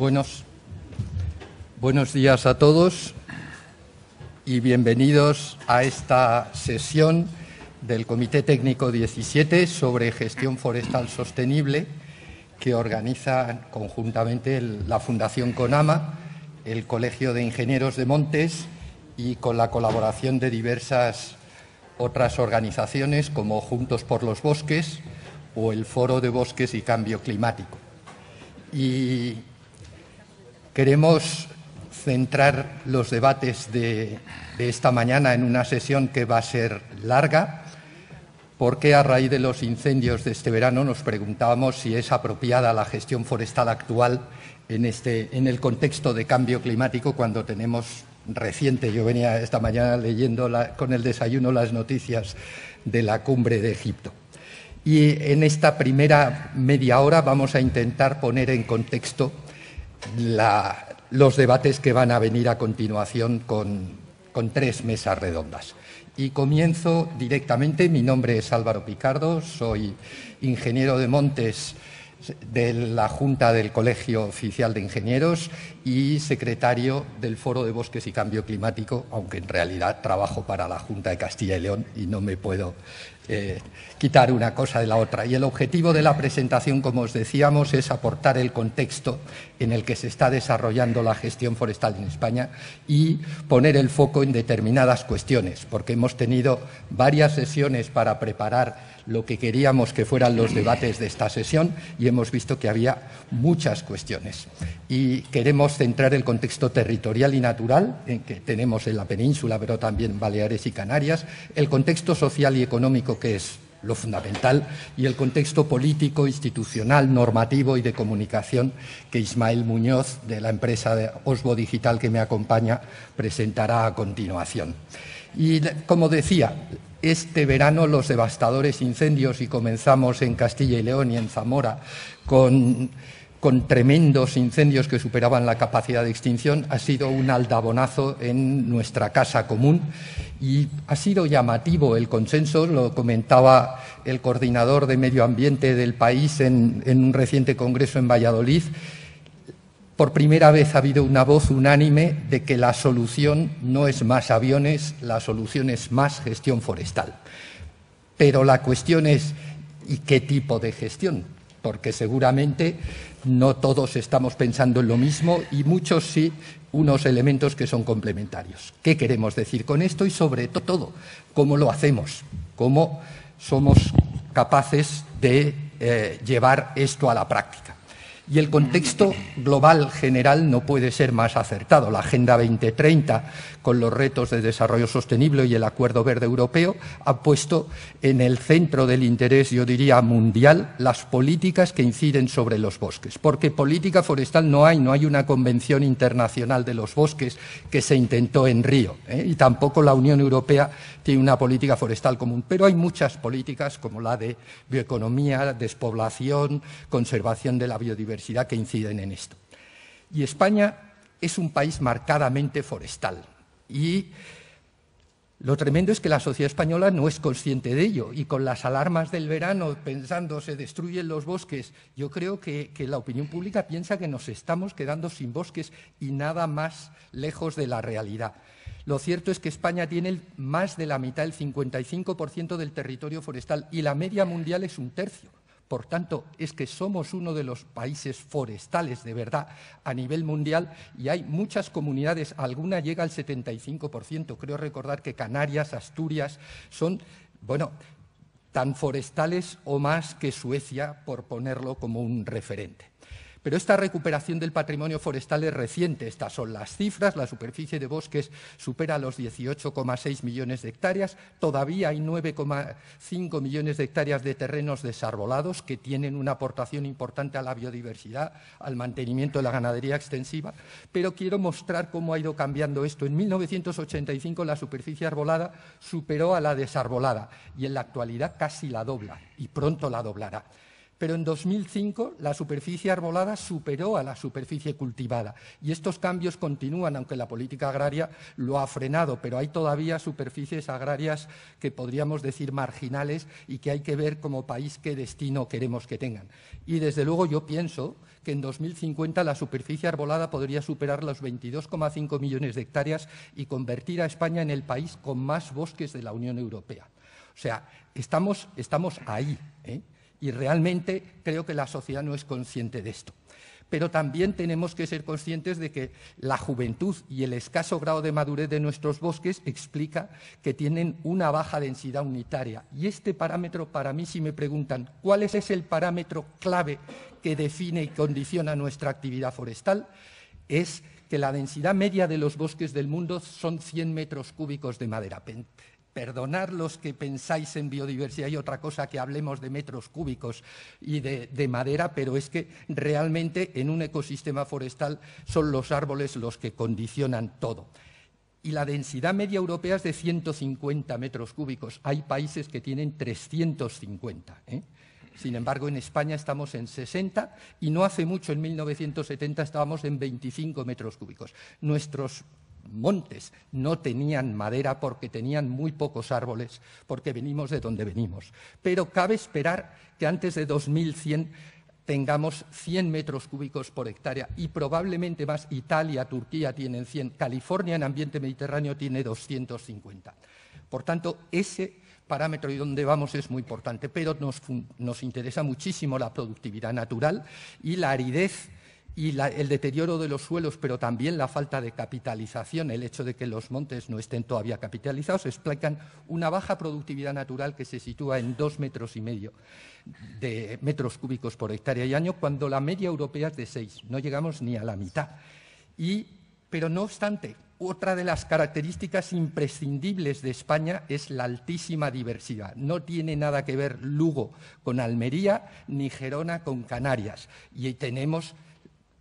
Buenos, buenos días a todos y bienvenidos a esta sesión del Comité Técnico 17 sobre gestión forestal sostenible que organiza conjuntamente la Fundación CONAMA, el Colegio de Ingenieros de Montes y con la colaboración de diversas otras organizaciones como Juntos por los Bosques o el Foro de Bosques y Cambio Climático. Y Queremos centrar los debates de, esta mañana en una sesión que va a ser larga, porque a raíz de los incendios de este verano nos preguntábamos si es apropiada la gestión forestal actual en, este, el contexto de cambio climático cuando tenemos reciente, yo venía esta mañana leyendo con el desayuno las noticias de la cumbre de Egipto. Y en esta primera media hora vamos a intentar poner en contexto los debates que van a venir a continuación con tres mesas redondas. Y comienzo directamente. Mi nombre es Álvaro Picardo, soy ingeniero de Montes de la Junta del Colegio Oficial de Ingenieros y secretario del Foro de Bosques y Cambio Climático, aunque en realidad trabajo para la Junta de Castilla y León y no me puedo eh, quitar una cosa de la otra. Y el objetivo de la presentación, como os decíamos, es aportar el contexto en el que se está desarrollando la gestión forestal en España y poner el foco en determinadas cuestiones, porque hemos tenido varias sesiones para preparar lo que queríamos que fueran los debates de esta sesión y hemos visto que había muchas cuestiones. Y queremos centrar el contexto territorial y natural eh, que tenemos en la península, pero también Baleares y Canarias, el contexto social y económico que es lo fundamental, y el contexto político, institucional, normativo y de comunicación que Ismael Muñoz, de la empresa Osbo Digital que me acompaña, presentará a continuación. Y como decía, este verano los devastadores incendios, y comenzamos en Castilla y León y en Zamora con con tremendos incendios que superaban la capacidad de extinción, ha sido un aldabonazo en nuestra casa común y ha sido llamativo el consenso, lo comentaba el coordinador de medio ambiente del país en, un reciente congreso en Valladolid. Por primera vez ha habido una voz unánime de que la solución no es más aviones, la solución es más gestión forestal. Pero la cuestión es, ¿y qué tipo de gestión? Porque seguramente no todos estamos pensando en lo mismo y muchos sí unos elementos que son complementarios. ¿Qué queremos decir con esto y sobre todo cómo lo hacemos? ¿Cómo somos capaces de eh, llevar esto a la práctica? Y el contexto global general no puede ser más acertado. La Agenda 2030, con los retos de desarrollo sostenible y el Acuerdo Verde Europeo, ha puesto en el centro del interés, yo diría, mundial, las políticas que inciden sobre los bosques. Porque política forestal no hay, no hay una Convención Internacional de los Bosques que se intentó en Río. ¿eh? Y tampoco la Unión Europea tiene una política forestal común. Pero hay muchas políticas como la de bioeconomía, despoblación, conservación de la biodiversidad que inciden en esto. Y España es un país marcadamente forestal. Y lo tremendo es que la sociedad española no es consciente de ello y con las alarmas del verano pensando se destruyen los bosques, yo creo que, la opinión pública piensa que nos estamos quedando sin bosques y nada más lejos de la realidad. Lo cierto es que España tiene más de la mitad, el 55% del territorio forestal y la media mundial es un tercio. Por tanto, es que somos uno de los países forestales de verdad a nivel mundial y hay muchas comunidades, alguna llega al 75%. Creo recordar que Canarias, Asturias son, bueno, tan forestales o más que Suecia, por ponerlo como un referente. Pero esta recuperación del patrimonio forestal es reciente. Estas son las cifras. La superficie de bosques supera los 18,6 millones de hectáreas. Todavía hay 9,5 millones de hectáreas de terrenos desarbolados que tienen una aportación importante a la biodiversidad, al mantenimiento de la ganadería extensiva. Pero quiero mostrar cómo ha ido cambiando esto. En 1985 la superficie arbolada superó a la desarbolada y en la actualidad casi la dobla y pronto la doblará pero en 2005 la superficie arbolada superó a la superficie cultivada. Y estos cambios continúan, aunque la política agraria lo ha frenado, pero hay todavía superficies agrarias que podríamos decir marginales y que hay que ver como país qué destino queremos que tengan. Y desde luego yo pienso que en 2050 la superficie arbolada podría superar los 22,5 millones de hectáreas y convertir a España en el país con más bosques de la Unión Europea. O sea, estamos, ahí. ¿eh? Y realmente creo que la sociedad no es consciente de esto. Pero también tenemos que ser conscientes de que la juventud y el escaso grado de madurez de nuestros bosques explica que tienen una baja densidad unitaria. Y este parámetro, para mí, si me preguntan cuál es, el parámetro clave que define y condiciona nuestra actividad forestal, es que la densidad media de los bosques del mundo son 100 metros cúbicos de madera. pente. Perdonad los que pensáis en biodiversidad y otra cosa que hablemos de metros cúbicos y de, madera, pero es que realmente en un ecosistema forestal son los árboles los que condicionan todo. Y la densidad media europea es de 150 metros cúbicos. Hay países que tienen 350. ¿eh? Sin embargo, en España estamos en 60 y no hace mucho, en 1970, estábamos en 25 metros cúbicos. Nuestros montes, no tenían madera porque tenían muy pocos árboles, porque venimos de donde venimos. Pero cabe esperar que antes de 2100 tengamos 100 metros cúbicos por hectárea y probablemente más. Italia, Turquía tienen 100, California en ambiente mediterráneo tiene 250. Por tanto, ese parámetro y dónde vamos es muy importante, pero nos, nos interesa muchísimo la productividad natural y la aridez y el deterioro de los suelos, pero también la falta de capitalización, el hecho de que los montes no estén todavía capitalizados, explican una baja productividad natural que se sitúa en dos metros y medio de metros cúbicos por hectárea y año, cuando la media europea es de seis. No llegamos ni a la mitad. pero no obstante, otra de las características imprescindibles de España es la altísima diversidad. No tiene nada que ver Lugo con Almería ni Gerona con Canarias. Y tenemos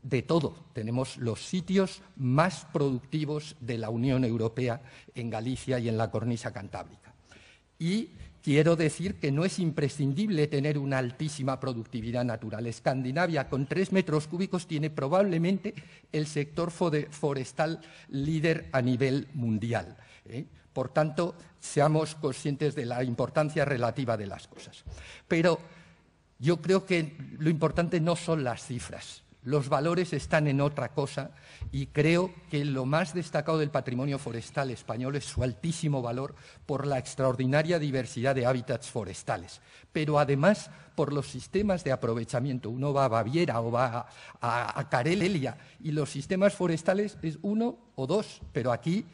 de todo. Tenemos los sitios más productivos de la Unión Europea en Galicia y en la cornisa cantábrica. Y quiero decir que no es imprescindible tener una altísima productividad natural. Escandinavia, con tres metros cúbicos, tiene probablemente el sector forestal líder a nivel mundial. ¿eh? Por tanto, seamos conscientes de la importancia relativa de las cosas. Pero yo creo que lo importante no son las cifras los valores están en otra cosa y creo que lo más destacado del patrimonio forestal español es su altísimo valor por la extraordinaria diversidad de hábitats forestales, pero además por los sistemas de aprovechamiento. Uno va a Baviera o va a, Carelia y los sistemas forestales es uno o dos, pero aquí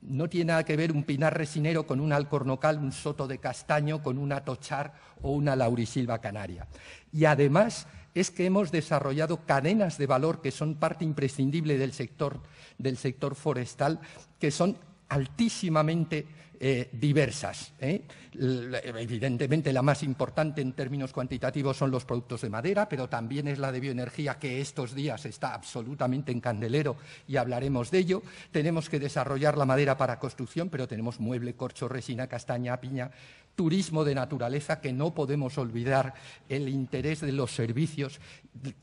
no tiene nada que ver un pinar resinero con un alcornocal, un soto de castaño, con un atochar o una laurisilva canaria. Y además es que hemos desarrollado cadenas de valor que son parte imprescindible del sector, forestal, que son altísimamente eh, diversas. ¿eh? Evidentemente la más importante en términos cuantitativos son los productos de madera, pero también es la de bioenergía que estos días está absolutamente en candelero y hablaremos de ello. Tenemos que desarrollar la madera para construcción, pero tenemos mueble, corcho, resina, castaña, piña, turismo de naturaleza que no podemos olvidar el interés de los servicios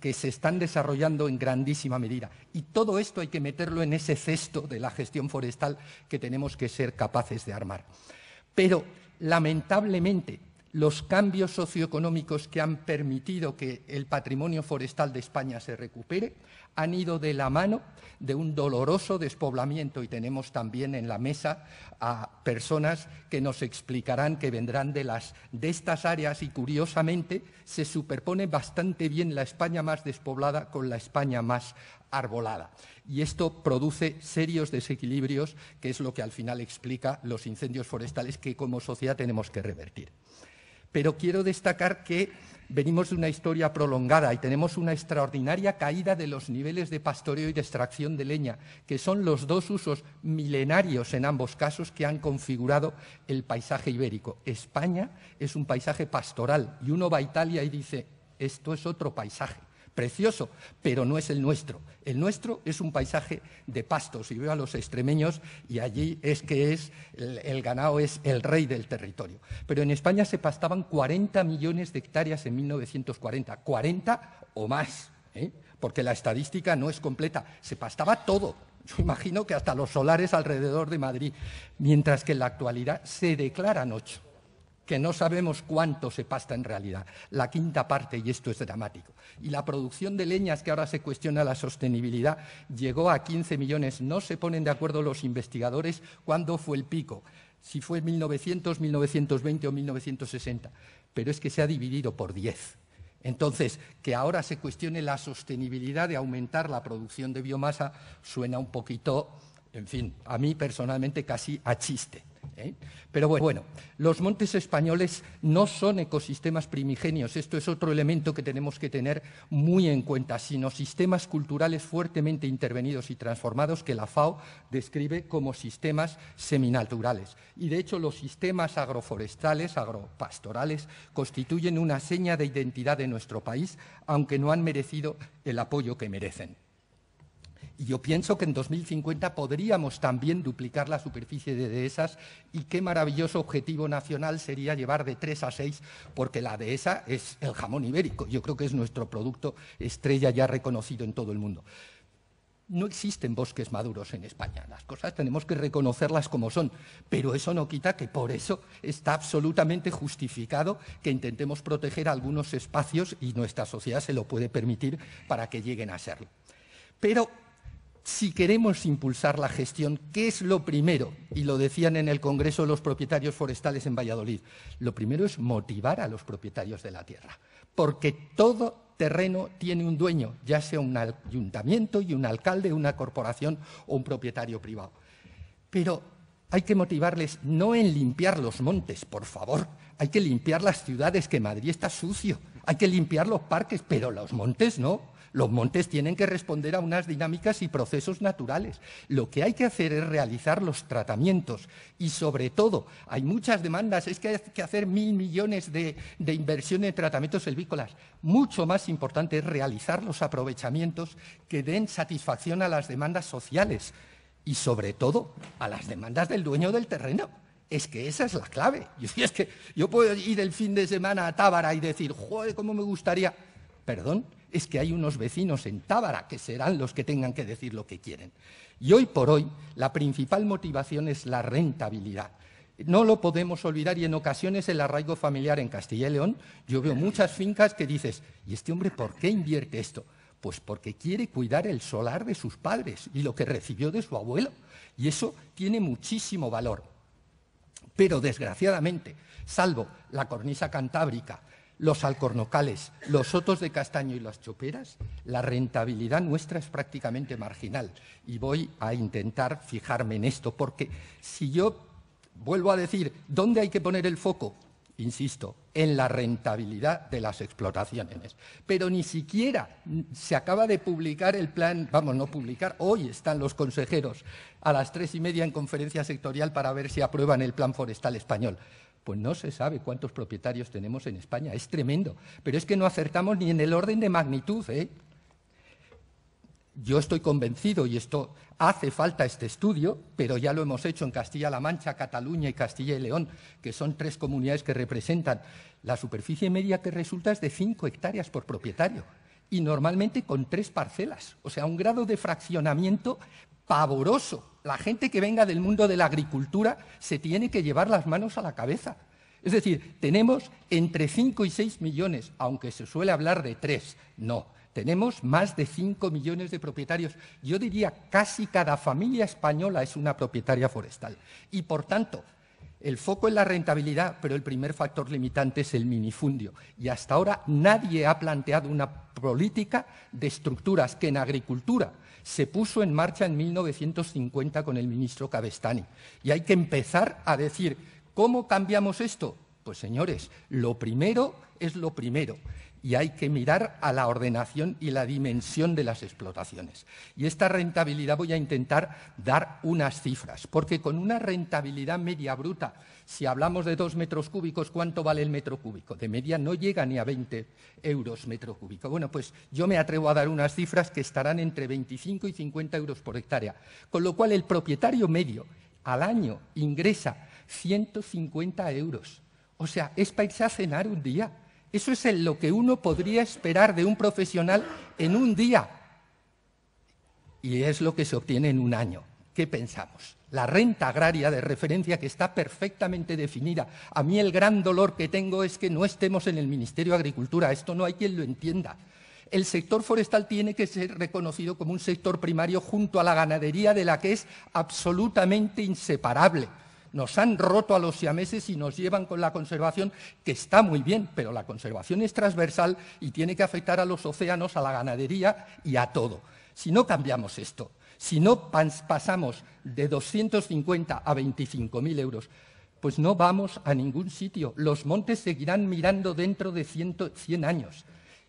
que se están desarrollando en grandísima medida. Y todo esto hay que meterlo en ese cesto de la gestión forestal que tenemos que ser capaces de armar. Pero, lamentablemente, los cambios socioeconómicos que han permitido que el patrimonio forestal de España se recupere han ido de la mano de un doloroso despoblamiento y tenemos también en la mesa a personas que nos explicarán que vendrán de, estas áreas y curiosamente se superpone bastante bien la España más despoblada con la España más arbolada. Y esto produce serios desequilibrios, que es lo que al final explica los incendios forestales que como sociedad tenemos que revertir pero quiero destacar que venimos de una historia prolongada y tenemos una extraordinaria caída de los niveles de pastoreo y de extracción de leña, que son los dos usos milenarios en ambos casos que han configurado el paisaje ibérico. España es un paisaje pastoral y uno va a Italia y dice, esto es otro paisaje precioso, pero no es el nuestro. El nuestro es un paisaje de pastos y veo a los extremeños y allí es que es el, ganado es el rey del territorio. Pero en España se pastaban 40 millones de hectáreas en 1940, 40 o más, ¿eh? porque la estadística no es completa. Se pastaba todo, yo imagino que hasta los solares alrededor de Madrid, mientras que en la actualidad se declaran ocho que no sabemos cuánto se pasta en realidad, la quinta parte, y esto es dramático. Y la producción de leñas, que ahora se cuestiona la sostenibilidad, llegó a 15 millones. No se ponen de acuerdo los investigadores cuándo fue el pico, si fue 1900, 1920 o 1960, pero es que se ha dividido por 10. Entonces, que ahora se cuestione la sostenibilidad de aumentar la producción de biomasa suena un poquito, en fin, a mí personalmente casi a chiste. ¿eh? Pero bueno, bueno, los montes españoles no son ecosistemas primigenios, esto es otro elemento que tenemos que tener muy en cuenta, sino sistemas culturales fuertemente intervenidos y transformados que la FAO describe como sistemas seminaturales. Y de hecho los sistemas agroforestales, agropastorales, constituyen una seña de identidad de nuestro país, aunque no han merecido el apoyo que merecen. Y yo pienso que en 2050 podríamos también duplicar la superficie de dehesas y qué maravilloso objetivo nacional sería llevar de tres a seis, porque la dehesa es el jamón ibérico. Yo creo que es nuestro producto estrella ya reconocido en todo el mundo. No existen bosques maduros en España. Las cosas tenemos que reconocerlas como son, pero eso no quita que por eso está absolutamente justificado que intentemos proteger algunos espacios y nuestra sociedad se lo puede permitir para que lleguen a serlo si queremos impulsar la gestión, ¿qué es lo primero? Y lo decían en el Congreso los propietarios forestales en Valladolid. Lo primero es motivar a los propietarios de la tierra, porque todo terreno tiene un dueño, ya sea un ayuntamiento y un alcalde, una corporación o un propietario privado. Pero hay que motivarles no en limpiar los montes, por favor, hay que limpiar las ciudades, que Madrid está sucio hay que limpiar los parques, pero los montes no. Los montes tienen que responder a unas dinámicas y procesos naturales. Lo que hay que hacer es realizar los tratamientos y, sobre todo, hay muchas demandas. Es que hay que hacer mil millones de, inversión en tratamientos silvícolas. Mucho más importante es realizar los aprovechamientos que den satisfacción a las demandas sociales y, sobre todo, a las demandas del dueño del terreno. Es que esa es la clave. Yo, que yo puedo ir el fin de semana a Tábara y decir, joder, cómo me gustaría. Perdón, es que hay unos vecinos en Tábara que serán los que tengan que decir lo que quieren. Y hoy por hoy la principal motivación es la rentabilidad. No lo podemos olvidar y en ocasiones el arraigo familiar en Castilla y León, yo veo muchas fincas que dices, ¿y este hombre por qué invierte esto? Pues porque quiere cuidar el solar de sus padres y lo que recibió de su abuelo. Y eso tiene muchísimo valor pero desgraciadamente, salvo la cornisa cantábrica, los alcornocales, los sotos de castaño y las choperas, la rentabilidad nuestra es prácticamente marginal. Y voy a intentar fijarme en esto, porque si yo vuelvo a decir dónde hay que poner el foco insisto, en la rentabilidad de las explotaciones. Pero ni siquiera se acaba de publicar el plan, vamos, no publicar, hoy están los consejeros a las tres y media en conferencia sectorial para ver si aprueban el plan forestal español. Pues no se sabe cuántos propietarios tenemos en España, es tremendo. Pero es que no acertamos ni en el orden de magnitud, ¿eh? Yo estoy convencido, y esto hace falta este estudio, pero ya lo hemos hecho en Castilla-La Mancha, Cataluña y Castilla y León, que son tres comunidades que representan. La superficie media que resulta es de cinco hectáreas por propietario y normalmente con tres parcelas, o sea, un grado de fraccionamiento pavoroso. La gente que venga del mundo de la agricultura se tiene que llevar las manos a la cabeza. Es decir, tenemos entre 5 y 6 millones, aunque se suele hablar de 3. No, tenemos más de 5 millones de propietarios. Yo diría casi cada familia española es una propietaria forestal. Y por tanto, el foco es la rentabilidad, pero el primer factor limitante es el minifundio. Y hasta ahora nadie ha planteado una política de estructuras que en agricultura se puso en marcha en 1950 con el ministro Cabestani. Y hay que empezar a decir, ¿cómo cambiamos esto? Pues señores, lo primero es lo primero y hay que mirar a la ordenación y la dimensión de las explotaciones. Y esta rentabilidad voy a intentar dar unas cifras, porque con una rentabilidad media bruta, si hablamos de dos metros cúbicos, ¿cuánto vale el metro cúbico? De media no llega ni a 20 euros metro cúbico. Bueno, pues yo me atrevo a dar unas cifras que estarán entre 25 y 50 euros por hectárea, con lo cual el propietario medio al año ingresa 150 euros. O sea, es para irse a cenar un día. Eso es lo que uno podría esperar de un profesional en un día. Y es lo que se obtiene en un año. ¿Qué pensamos? La renta agraria de referencia que está perfectamente definida. A mí el gran dolor que tengo es que no estemos en el Ministerio de Agricultura. Esto no hay quien lo entienda. El sector forestal tiene que ser reconocido como un sector primario junto a la ganadería de la que es absolutamente inseparable. Nos han roto a los siameses y nos llevan con la conservación, que está muy bien, pero la conservación es transversal y tiene que afectar a los océanos, a la ganadería y a todo. Si no cambiamos esto, si no pasamos de 250 a 25.000 euros, pues no vamos a ningún sitio. Los montes seguirán mirando dentro de 100 años.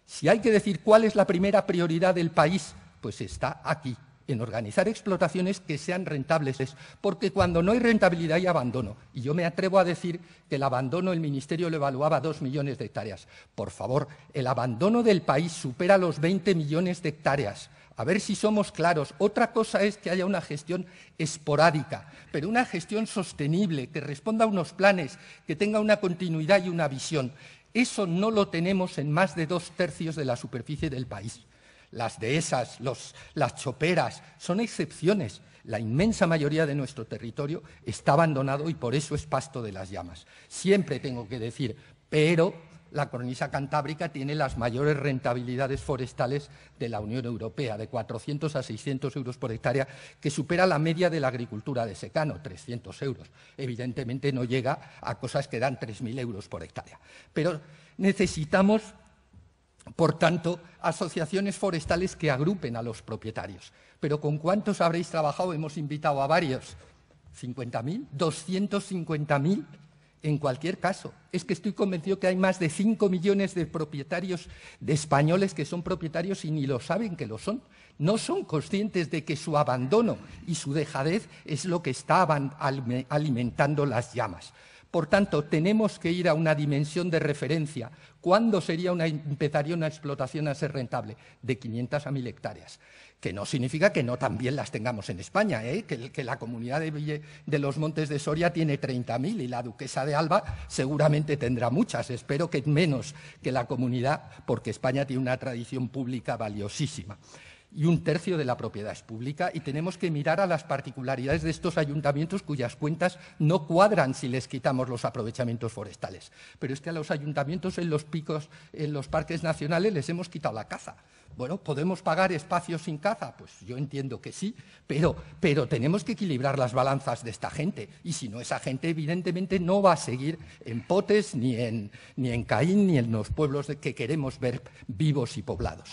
Si hay que decir cuál es la primera prioridad del país, pues está aquí en organizar explotaciones que sean rentables, porque cuando no hay rentabilidad hay abandono. Y yo me atrevo a decir que el abandono, el Ministerio lo evaluaba a dos millones de hectáreas. Por favor, el abandono del país supera los 20 millones de hectáreas. A ver si somos claros. Otra cosa es que haya una gestión esporádica, pero una gestión sostenible, que responda a unos planes, que tenga una continuidad y una visión. Eso no lo tenemos en más de dos tercios de la superficie del país. Las dehesas, las choperas, son excepciones. La inmensa mayoría de nuestro territorio está abandonado y por eso es pasto de las llamas. Siempre tengo que decir, pero la cornisa cantábrica tiene las mayores rentabilidades forestales de la Unión Europea, de 400 a 600 euros por hectárea, que supera la media de la agricultura de secano, 300 euros. Evidentemente no llega a cosas que dan 3.000 euros por hectárea. Pero necesitamos por tanto, asociaciones forestales que agrupen a los propietarios. Pero ¿con cuántos habréis trabajado? Hemos invitado a varios. ¿50.000? ¿250.000? En cualquier caso, es que estoy convencido que hay más de 5 millones de propietarios de españoles que son propietarios y ni lo saben que lo son. No son conscientes de que su abandono y su dejadez es lo que está alimentando las llamas. Por tanto, tenemos que ir a una dimensión de referencia. ¿Cuándo sería empezaría una explotación a ser rentable? De 500 a 1.000 hectáreas. Que no significa que no también las tengamos en España, ¿eh? que, la comunidad de, de, los Montes de Soria tiene 30.000 y la duquesa de Alba seguramente tendrá muchas. Espero que menos que la comunidad, porque España tiene una tradición pública valiosísima y un tercio de la propiedad es pública y tenemos que mirar a las particularidades de estos ayuntamientos cuyas cuentas no cuadran si les quitamos los aprovechamientos forestales. Pero es que a los ayuntamientos en los picos, en los parques nacionales, les hemos quitado la caza. Bueno, ¿podemos pagar espacios sin caza? Pues yo entiendo que sí, pero, tenemos que equilibrar las balanzas de esta gente. Y si no, esa gente evidentemente no va a seguir en potes, ni en Caín, ni en los pueblos que queremos ver vivos y poblados.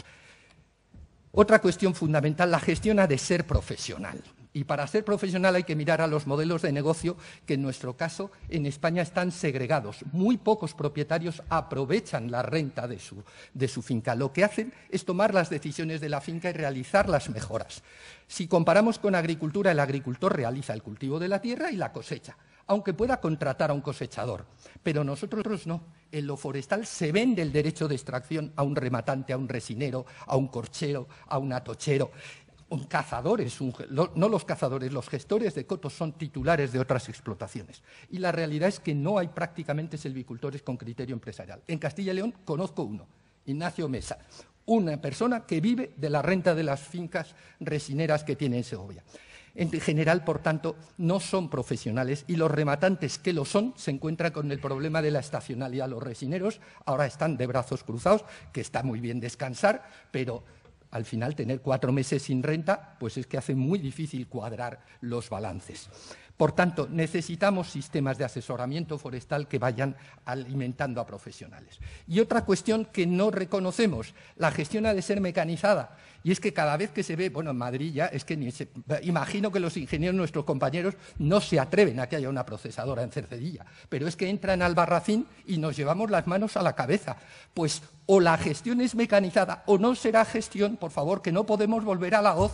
Otra cuestión fundamental, la gestión ha de ser profesional. Y para ser profesional hay que mirar a los modelos de negocio que en nuestro caso en España están segregados. Muy pocos propietarios aprovechan la renta de su, finca. Lo que hacen es tomar las decisiones de la finca y realizar las mejoras. Si comparamos con agricultura, el agricultor realiza el cultivo de la tierra y la cosecha aunque pueda contratar a un cosechador. Pero nosotros no. En lo forestal se vende el derecho de extracción a un rematante, a un resinero, a un corchero, a un atochero. Un cazadores, no los cazadores, los gestores de cotos son titulares de otras explotaciones. Y la realidad es que no hay prácticamente silvicultores con criterio empresarial. En Castilla y León conozco uno, Ignacio Mesa, una persona que vive de la renta de las fincas resineras que tiene en Segovia. En general, por tanto, no son profesionales y los rematantes que lo son se encuentran con el problema de la estacionalidad. Los resineros ahora están de brazos cruzados, que está muy bien descansar, pero al final tener cuatro meses sin renta, pues es que hace muy difícil cuadrar los balances. Por tanto, necesitamos sistemas de asesoramiento forestal que vayan alimentando a profesionales. Y otra cuestión que no reconocemos, la gestión ha de ser mecanizada. Y es que cada vez que se ve, bueno, en Madrid ya, es que imagino que los ingenieros, nuestros compañeros, no se atreven a que haya una procesadora en Cercedilla. Pero es que entran al barracín y nos llevamos las manos a la cabeza. Pues o la gestión es mecanizada o no será gestión, por favor, que no podemos volver a la hoz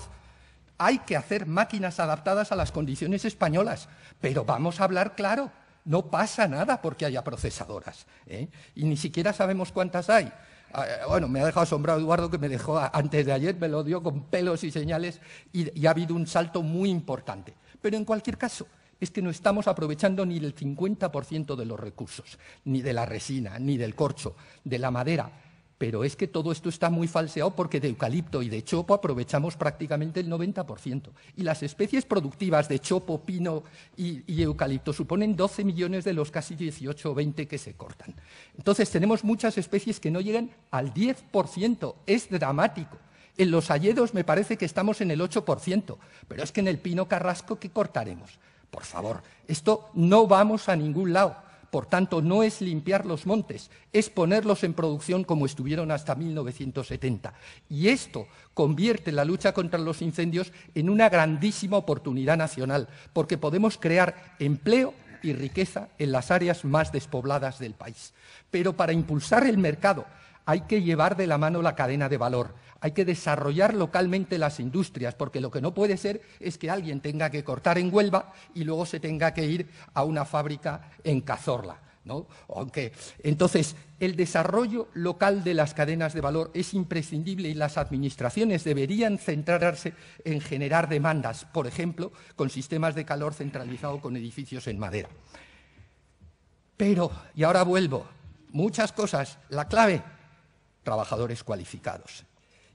hay que hacer máquinas adaptadas a las condiciones españolas, pero vamos a hablar claro. No pasa nada porque haya procesadoras. ¿eh? Y ni siquiera sabemos cuántas hay. Ah, eh, bueno, me ha dejado asombrado Eduardo, que me dejó antes de ayer, me lo dio con pelos y señales, y, y ha habido un salto muy importante. Pero en cualquier caso, es que no estamos aprovechando ni el 50% de los recursos, ni de la resina, ni del corcho, de la madera pero es que todo esto está muy falseado porque de eucalipto y de chopo aprovechamos prácticamente el 90%. Y las especies productivas de chopo, pino y, eucalipto suponen 12 millones de los casi 18 o 20 que se cortan. Entonces tenemos muchas especies que no llegan al 10%. Es dramático. En los alledos me parece que estamos en el 8%, pero es que en el pino carrasco, que cortaremos? Por favor, esto no vamos a ningún lado por tanto, no es limpiar los montes, es ponerlos en producción como estuvieron hasta 1970. Y esto convierte la lucha contra los incendios en una grandísima oportunidad nacional, porque podemos crear empleo y riqueza en las áreas más despobladas del país. Pero para impulsar el mercado hay que llevar de la mano la cadena de valor, hay que desarrollar localmente las industrias, porque lo que no puede ser es que alguien tenga que cortar en Huelva y luego se tenga que ir a una fábrica en Cazorla. entonces, el desarrollo local de las cadenas de valor es imprescindible y las administraciones deberían centrarse en generar demandas, por ejemplo, con sistemas de calor centralizado con edificios en madera. Pero, y ahora vuelvo, muchas cosas, la clave trabajadores cualificados.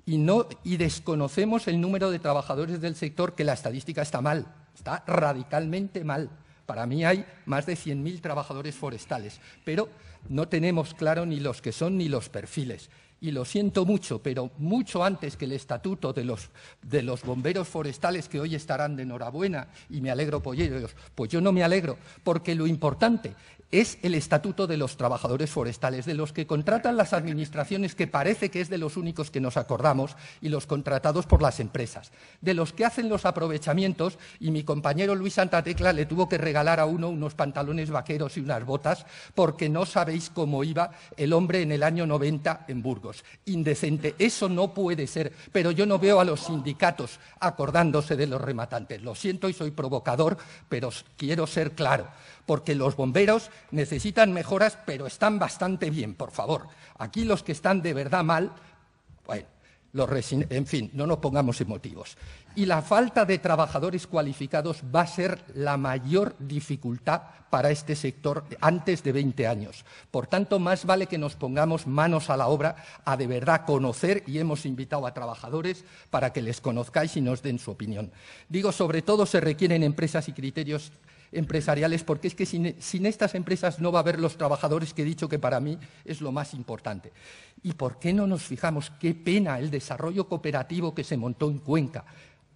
Y, desconocemos el número de trabajadores del sector, que la estadística está mal, está radicalmente mal. Para mí hay más de 100.000 trabajadores forestales, pero no tenemos claro ni los que son ni los perfiles. Y lo siento mucho, pero mucho antes que el estatuto de los, de los bomberos forestales que hoy estarán de enhorabuena y me alegro por ellos, pues yo no me alegro, porque lo importante es el Estatuto de los Trabajadores Forestales, de los que contratan las administraciones, que parece que es de los únicos que nos acordamos, y los contratados por las empresas, de los que hacen los aprovechamientos, y mi compañero Luis Santatecla le tuvo que regalar a uno unos pantalones vaqueros y unas botas, porque no sabéis cómo iba el hombre en el año 90 en Burgos. Indecente, eso no puede ser, pero yo no veo a los sindicatos acordándose de los rematantes. Lo siento y soy provocador, pero quiero ser claro porque los bomberos necesitan mejoras, pero están bastante bien, por favor. Aquí los que están de verdad mal, bueno, los en fin, no nos pongamos emotivos. Y la falta de trabajadores cualificados va a ser la mayor dificultad para este sector antes de 20 años. Por tanto, más vale que nos pongamos manos a la obra a de verdad conocer, y hemos invitado a trabajadores para que les conozcáis y nos den su opinión. Digo, sobre todo se requieren empresas y criterios empresariales, porque es que sin, sin, estas empresas no va a haber los trabajadores que he dicho que para mí es lo más importante. ¿Y por qué no nos fijamos qué pena el desarrollo cooperativo que se montó en Cuenca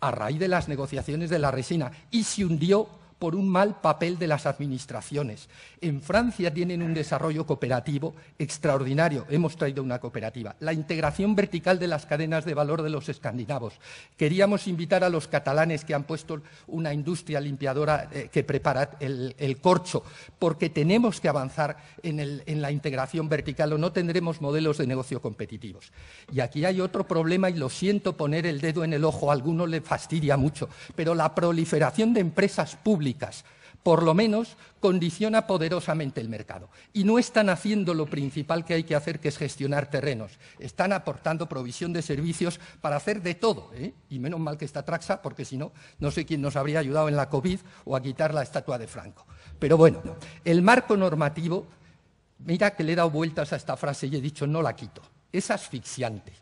a raíz de las negociaciones de la resina y se hundió por un mal papel de las administraciones. En Francia tienen un desarrollo cooperativo extraordinario. Hemos traído una cooperativa. La integración vertical de las cadenas de valor de los escandinavos. Queríamos invitar a los catalanes que han puesto una industria limpiadora eh, que prepara el, corcho, porque tenemos que avanzar en, en la integración vertical o no tendremos modelos de negocio competitivos. Y aquí hay otro problema y lo siento poner el dedo en el ojo, a alguno le fastidia mucho, pero la proliferación de empresas públicas por lo menos condiciona poderosamente el mercado. Y no están haciendo lo principal que hay que hacer, que es gestionar terrenos. Están aportando provisión de servicios para hacer de todo. ¿eh? Y menos mal que está Traxa, porque si no, no sé quién nos habría ayudado en la COVID o a quitar la estatua de Franco. Pero bueno, el marco normativo, mira que le he dado vueltas a esta frase y he dicho, no la quito. Es asfixiante.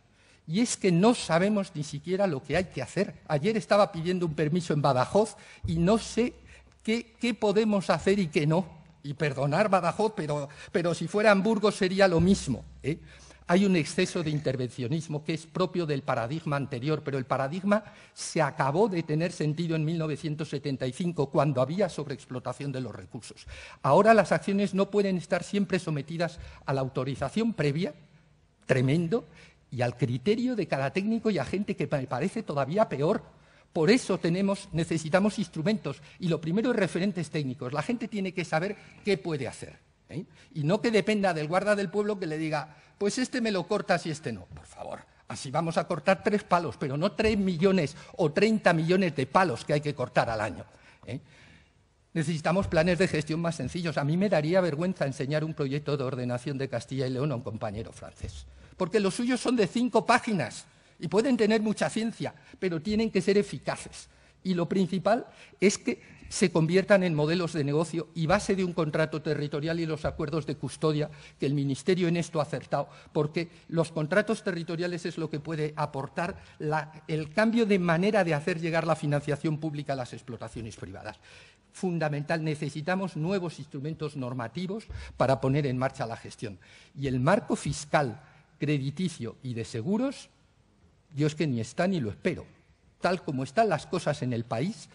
Y es que no sabemos ni siquiera lo que hay que hacer. Ayer estaba pidiendo un permiso en Badajoz y no sé qué, podemos hacer y qué no. Y perdonar Badajoz, pero, si fuera Hamburgo sería lo mismo. ¿eh? Hay un exceso de intervencionismo que es propio del paradigma anterior, pero el paradigma se acabó de tener sentido en 1975, cuando había sobreexplotación de los recursos. Ahora las acciones no pueden estar siempre sometidas a la autorización previa, tremendo, y al criterio de cada técnico y agente, que me parece todavía peor. Por eso tenemos, necesitamos instrumentos y lo primero es referentes técnicos. La gente tiene que saber qué puede hacer. ¿eh? Y no que dependa del guarda del pueblo que le diga, pues este me lo cortas y este no, por favor. Así vamos a cortar tres palos, pero no tres millones o treinta millones de palos que hay que cortar al año. ¿eh? Necesitamos planes de gestión más sencillos. A mí me daría vergüenza enseñar un proyecto de ordenación de Castilla y León a un compañero francés, porque los suyos son de cinco páginas y pueden tener mucha ciencia, pero tienen que ser eficaces. Y lo principal es que se conviertan en modelos de negocio y base de un contrato territorial y los acuerdos de custodia, que el Ministerio en esto ha acertado, porque los contratos territoriales es lo que puede aportar el cambio de manera de hacer llegar la financiación pública a las explotaciones privadas. Fundamental, necesitamos nuevos instrumentos normativos para poner en marcha la gestión. Y el marco fiscal, crediticio y de seguros yo es que ni está ni lo espero. Tal como están las cosas en el país,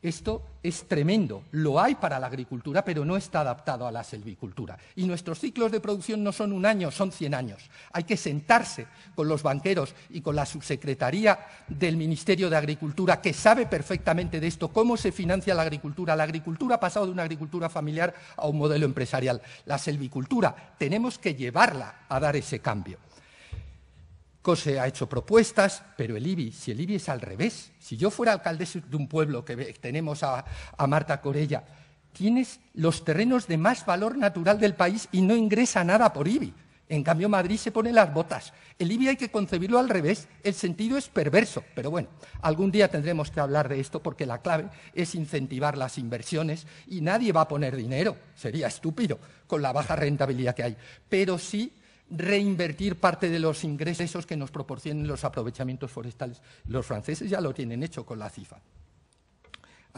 esto es tremendo. Lo hay para la agricultura, pero no está adaptado a la silvicultura. Y nuestros ciclos de producción no son un año, son cien años. Hay que sentarse con los banqueros y con la subsecretaría del Ministerio de Agricultura, que sabe perfectamente de esto, cómo se financia la agricultura. La agricultura ha pasado de una agricultura familiar a un modelo empresarial. La silvicultura tenemos que llevarla a dar ese cambio. COSE ha hecho propuestas, pero el IBI, si el IBI es al revés, si yo fuera alcalde de un pueblo que tenemos a, a Marta Corella, tienes los terrenos de más valor natural del país y no ingresa nada por IBI. En cambio, Madrid se pone las botas. El IBI hay que concebirlo al revés. El sentido es perverso. Pero bueno, algún día tendremos que hablar de esto porque la clave es incentivar las inversiones y nadie va a poner dinero. Sería estúpido con la baja rentabilidad que hay. Pero sí reinvertir parte de los ingresos que nos proporcionen los aprovechamientos forestales. Los franceses ya lo tienen hecho con la cifra.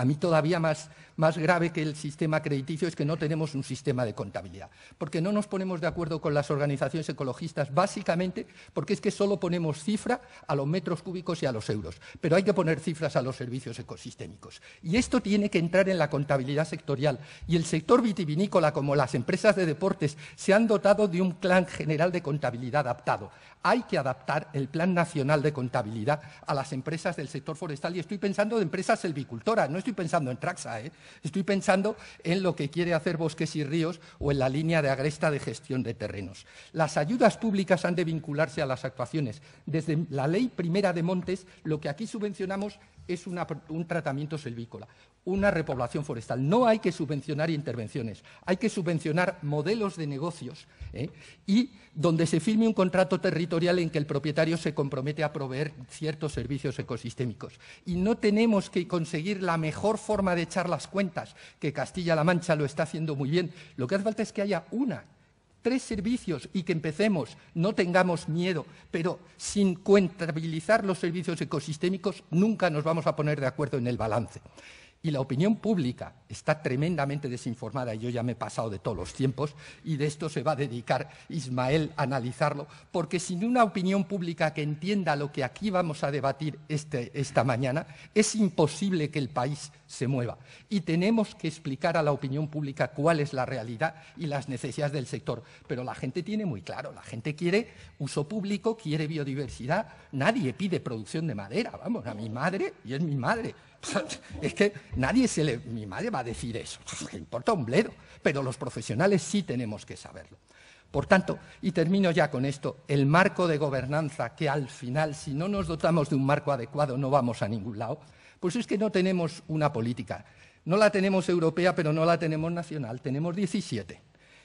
A mí todavía más, grave que el sistema crediticio es que no tenemos un sistema de contabilidad, porque no nos ponemos de acuerdo con las organizaciones ecologistas, básicamente porque es que solo ponemos cifra a los metros cúbicos y a los euros, pero hay que poner cifras a los servicios ecosistémicos. Y esto tiene que entrar en la contabilidad sectorial. Y el sector vitivinícola, como las empresas de deportes, se han dotado de un plan general de contabilidad adaptado. Hay que adaptar el Plan Nacional de Contabilidad a las empresas del sector forestal y estoy pensando en empresas silvicultoras, no estoy pensando en Traxa, ¿eh? estoy pensando en lo que quiere hacer Bosques y Ríos o en la línea de agresta de gestión de terrenos. Las ayudas públicas han de vincularse a las actuaciones. Desde la Ley Primera de Montes, lo que aquí subvencionamos es un tratamiento selvícola una repoblación forestal. No hay que subvencionar intervenciones, hay que subvencionar modelos de negocios ¿eh? y donde se firme un contrato territorial en que el propietario se compromete a proveer ciertos servicios ecosistémicos. Y no tenemos que conseguir la mejor forma de echar las cuentas, que Castilla-La Mancha lo está haciendo muy bien. Lo que hace falta es que haya una tres servicios y que empecemos, no tengamos miedo, pero sin contabilizar los servicios ecosistémicos nunca nos vamos a poner de acuerdo en el balance. Y la opinión pública está tremendamente desinformada, y yo ya me he pasado de todos los tiempos, y de esto se va a dedicar Ismael a analizarlo, porque sin una opinión pública que entienda lo que aquí vamos a debatir este, esta mañana, es imposible que el país se mueva. Y tenemos que explicar a la opinión pública cuál es la realidad y las necesidades del sector. Pero la gente tiene muy claro, la gente quiere uso público, quiere biodiversidad, nadie pide producción de madera, vamos, a mi madre, y es mi madre Es que nadie se le... Mi madre va a decir eso, le importa un bledo, pero los profesionales sí tenemos que saberlo. Por tanto, y termino ya con esto, el marco de gobernanza que al final, si no nos dotamos de un marco adecuado, no vamos a ningún lado, pues es que no tenemos una política. No la tenemos europea, pero no la tenemos nacional, tenemos 17.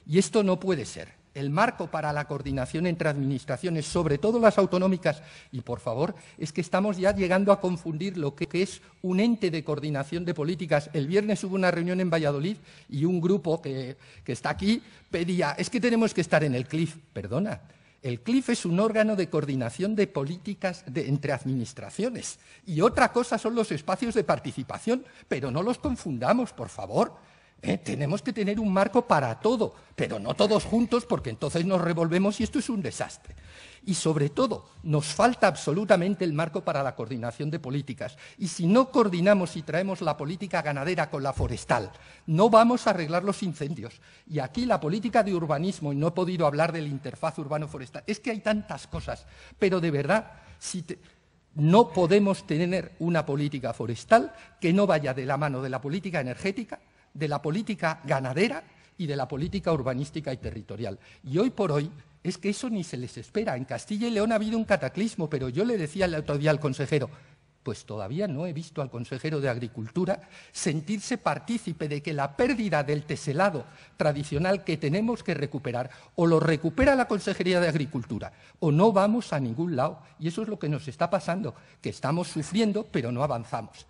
Y esto no puede ser el marco para la coordinación entre administraciones, sobre todo las autonómicas, y por favor, es que estamos ya llegando a confundir lo que es un ente de coordinación de políticas. El viernes hubo una reunión en Valladolid y un grupo que, está aquí pedía, es que tenemos que estar en el CLIF. Perdona, el CLIF es un órgano de coordinación de políticas entre administraciones y otra cosa son los espacios de participación, pero no los confundamos, por favor. ¿Eh? Tenemos que tener un marco para todo, pero no todos juntos porque entonces nos revolvemos y esto es un desastre. Y sobre todo, nos falta absolutamente el marco para la coordinación de políticas. Y si no coordinamos y traemos la política ganadera con la forestal, no vamos a arreglar los incendios. Y aquí la política de urbanismo, y no he podido hablar de la interfaz urbano-forestal, es que hay tantas cosas, pero de verdad, si no podemos tener una política forestal que no vaya de la mano de la política energética, de la política ganadera y de la política urbanística y territorial. Y hoy por hoy es que eso ni se les espera. En Castilla y León ha habido un cataclismo, pero yo le decía el otro día al consejero, pues todavía no he visto al consejero de Agricultura sentirse partícipe de que la pérdida del teselado tradicional que tenemos que recuperar o lo recupera la Consejería de Agricultura o no vamos a ningún lado. Y eso es lo que nos está pasando, que estamos sufriendo pero no avanzamos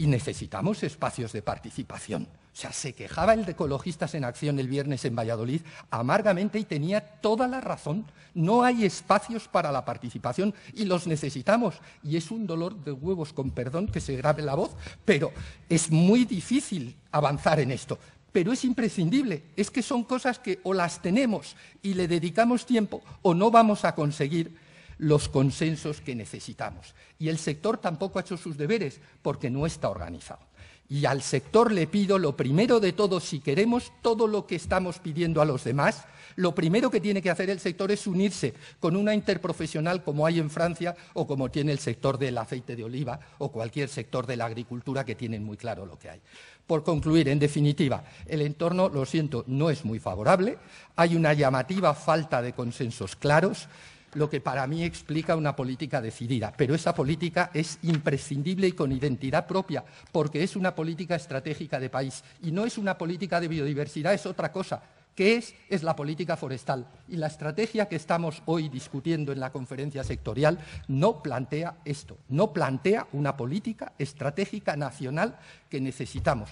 y necesitamos espacios de participación. O sea, se quejaba el de Ecologistas en Acción el viernes en Valladolid amargamente y tenía toda la razón. No hay espacios para la participación y los necesitamos. Y es un dolor de huevos, con perdón que se grabe la voz, pero es muy difícil avanzar en esto. Pero es imprescindible. Es que son cosas que o las tenemos y le dedicamos tiempo o no vamos a conseguir los consensos que necesitamos. Y el sector tampoco ha hecho sus deberes porque no está organizado. Y al sector le pido lo primero de todo, si queremos todo lo que estamos pidiendo a los demás, lo primero que tiene que hacer el sector es unirse con una interprofesional como hay en Francia o como tiene el sector del aceite de oliva o cualquier sector de la agricultura que tienen muy claro lo que hay. Por concluir, en definitiva, el entorno, lo siento, no es muy favorable. Hay una llamativa falta de consensos claros lo que para mí explica una política decidida. Pero esa política es imprescindible y con identidad propia, porque es una política estratégica de país y no es una política de biodiversidad, es otra cosa. ¿Qué es? Es la política forestal. Y la estrategia que estamos hoy discutiendo en la conferencia sectorial no plantea esto, no plantea una política estratégica nacional que necesitamos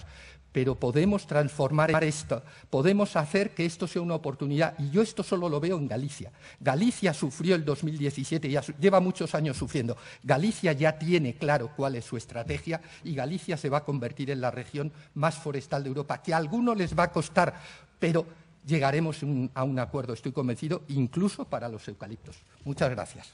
pero podemos transformar esto, podemos hacer que esto sea una oportunidad. Y yo esto solo lo veo en Galicia. Galicia sufrió el 2017, y lleva muchos años sufriendo. Galicia ya tiene claro cuál es su estrategia y Galicia se va a convertir en la región más forestal de Europa, que a algunos les va a costar, pero llegaremos a un acuerdo, estoy convencido, incluso para los eucaliptos. Muchas gracias.